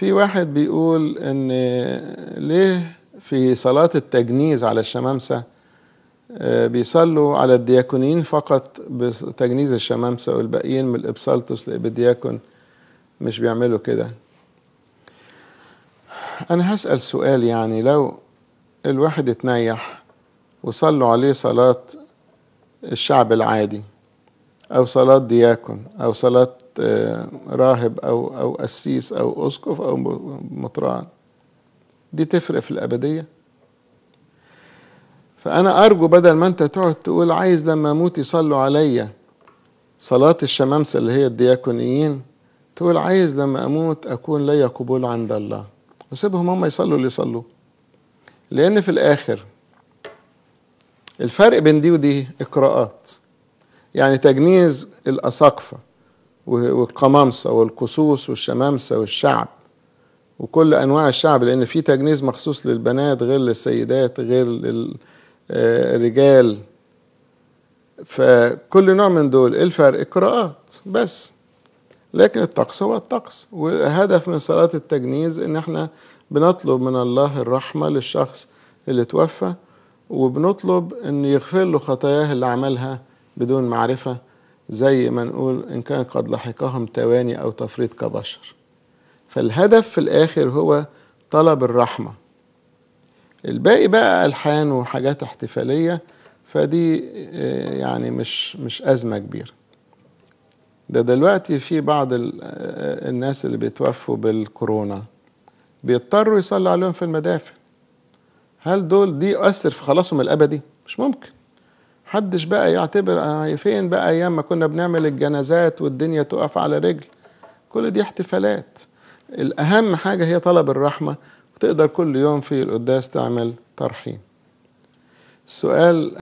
في واحد بيقول ان ليه في صلاة التجنيز على الشمامسة آه، بيصلوا على الدياكونين فقط بتجنيز الشمامسة والباقيين من الإبسالتوس لإبدياكون مش بيعملوا كده أنا هسأل سؤال يعني لو الواحد اتنيح وصلوا عليه صلاة الشعب العادي أو صلاة دياكون أو صلاة آه، راهب أو أو قسيس أو أسقف أو مطران دي تفرق في الأبدية فأنا أرجو بدل ما أنت تقعد تقول عايز لما أموت يصلوا عليا صلاة الشمامسة اللي هي الدياكونيين تقول عايز لما أموت أكون لي قبول عند الله وسيبهم هم يصلوا اللي يصلوا لأن في الآخر الفرق بين دي ودي إقراءات يعني تجنيز الأساقفة والقمامسة والقصوص والشمامسة والشعب وكل أنواع الشعب لأن في تجنيز مخصوص للبنات غير للسيدات غير للرجال آه، فكل نوع من دول ايه الفرق قراءات بس لكن الطقس هو الطقس والهدف من صلاة التجنيز ان احنا بنطلب من الله الرحمة للشخص اللي توفى وبنطلب ان يغفر له خطاياه اللي عملها بدون معرفة زي ما نقول إن كان قد لحقهم تواني أو تفريط كبشر فالهدف في الآخر هو طلب الرحمة الباقي بقى ألحان وحاجات احتفالية فدي آه، يعني مش مش أزمة كبيرة ده دلوقتي في بعض آه، الناس اللي بيتوفوا بالكورونا بيضطروا يصلوا عليهم في المدافن هل دول دي يؤثر في خلاصهم الأبدي؟ مش ممكن محدش بقى يعتبر آه، فين بقى ايام ما كنا بنعمل الجنازات والدنيا تقف على رجل كل دي احتفالات الاهم حاجه هي طلب الرحمه وتقدر كل يوم في القداس تعمل ترحيم السؤال